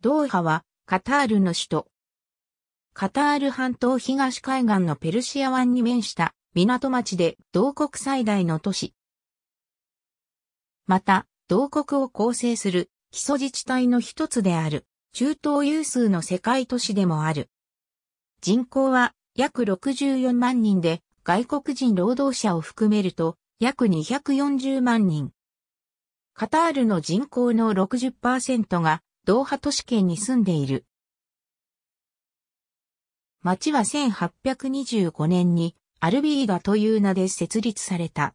ドーハはカタールの首都。カタール半島東海岸のペルシア湾に面した港町で同国最大の都市。また、同国を構成する基礎自治体の一つである中東有数の世界都市でもある。人口は約64万人で外国人労働者を含めると約240万人。カタールの人口の60%がドーハ都市圏に住んでいる。町は1825年にアルビーダという名で設立された。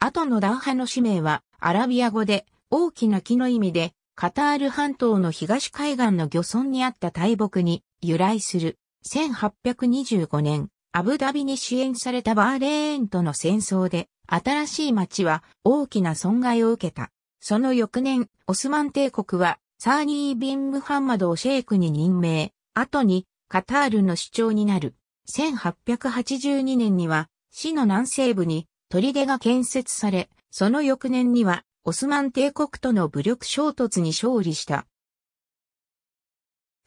後のダーハの氏名はアラビア語で大きな木の意味でカタール半島の東海岸の漁村にあった大木に由来する1825年アブダビに支援されたバーレーンとの戦争で新しい町は大きな損害を受けた。その翌年、オスマン帝国は、サーニー・ビン・ムハンマドをシェイクに任命、後に、カタールの首長になる。1882年には、市の南西部に、砦が建設され、その翌年には、オスマン帝国との武力衝突に勝利した。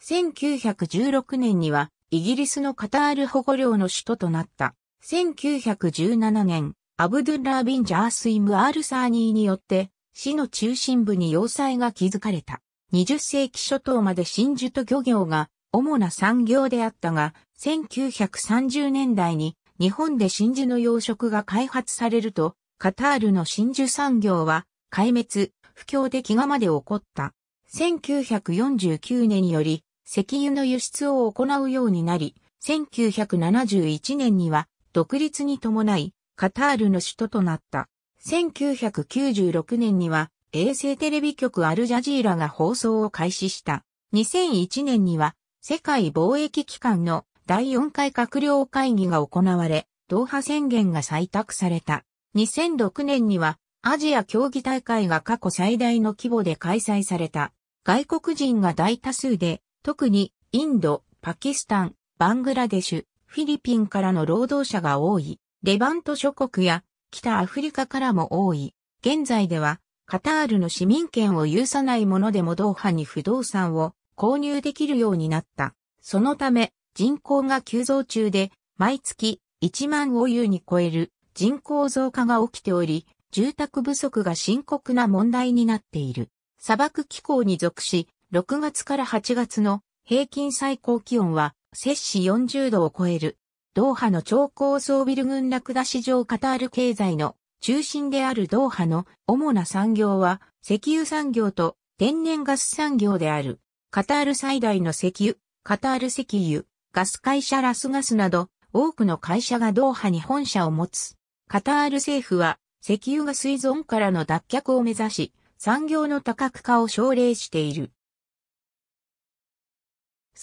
1916年には、イギリスのカタール保護領の首都となった。1917年、アブドゥッラー・ビン・ジャースイム・アール・サーニーによって、市の中心部に要塞が築かれた。20世紀初頭まで真珠と漁業が主な産業であったが、1930年代に日本で真珠の養殖が開発されると、カタールの真珠産業は壊滅、不況で飢餓まで起こった。1949年により石油の輸出を行うようになり、1971年には独立に伴いカタールの首都となった。1996年には衛星テレビ局アルジャジーラが放送を開始した。2001年には世界貿易機関の第4回閣僚会議が行われ、ドーハ宣言が採択された。2006年にはアジア競技大会が過去最大の規模で開催された。外国人が大多数で、特にインド、パキスタン、バングラデシュ、フィリピンからの労働者が多い、レバント諸国や北アフリカからも多い。現在では、カタールの市民権を有さないものでも同派に不動産を購入できるようになった。そのため、人口が急増中で、毎月1万を優に超える人口増加が起きており、住宅不足が深刻な問題になっている。砂漠気候に属し、6月から8月の平均最高気温は摂氏40度を超えるドーハの超高層ビル群落下市場カタール経済の中心であるドーハの主な産業は石油産業と天然ガス産業である。カタール最大の石油、カタール石油、ガス会社ラスガスなど多くの会社がドーハに本社を持つ。カタール政府は石油ガス依存からの脱却を目指し産業の多角化を奨励している。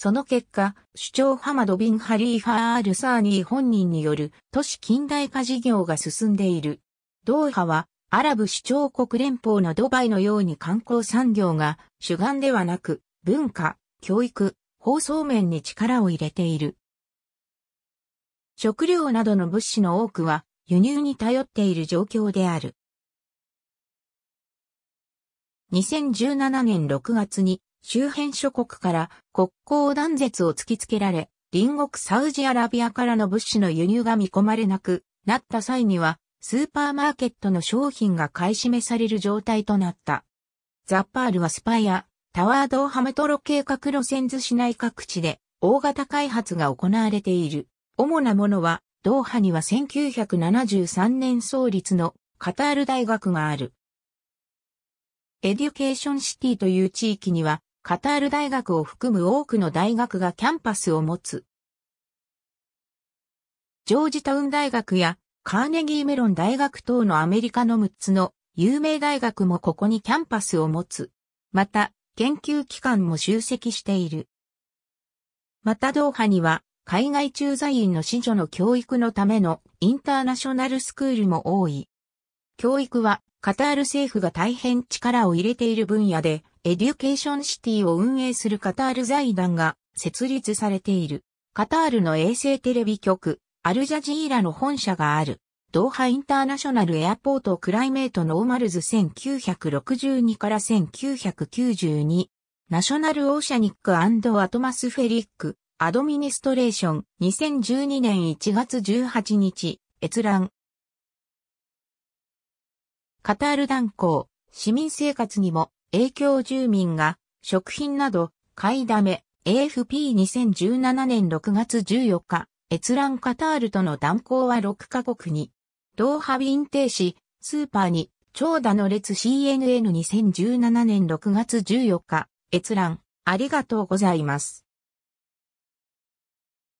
その結果、主張ハマド・ビン・ハリーファー・アル・サーニー本人による都市近代化事業が進んでいる。ドーハは、アラブ首長国連邦のドバイのように観光産業が主眼ではなく、文化、教育、放送面に力を入れている。食料などの物資の多くは輸入に頼っている状況である。2017年6月に周辺諸国から国交断絶を突きつけられ、隣国サウジアラビアからの物資の輸入が見込まれなくなった際には、スーパーマーケットの商品が買い占めされる状態となった。ザッパールはスパイやタワードーハメトロ計画路線図市内各地で大型開発が行われている。主なものは、ドーハには1973年創立のカタール大学がある。エデュケーションシティという地域にはカタール大学を含む多くの大学がキャンパスを持つ。ジョージタウン大学やカーネギーメロン大学等のアメリカの6つの有名大学もここにキャンパスを持つ。また、研究機関も集積している。またドーハには、海外駐在員の子女の教育のためのインターナショナルスクールも多い。教育はカタール政府が大変力を入れている分野で、エデュケーションシティを運営するカタール財団が設立されている。カタールの衛星テレビ局、アルジャジーラの本社がある、ドーハインターナショナルエアポートクライメートノーマルズ1962から1992、ナショナルオーシャニックアトマスフェリック、アドミニストレーション2012年1月18日、閲覧。カタール断交、市民生活にも影響住民が食品など買いだめ AFP2017 年6月14日閲覧カタールとの断交は6カ国にドーハ便停止スーパーに長蛇の列 CNN2017 年6月14日閲覧ありがとうございます。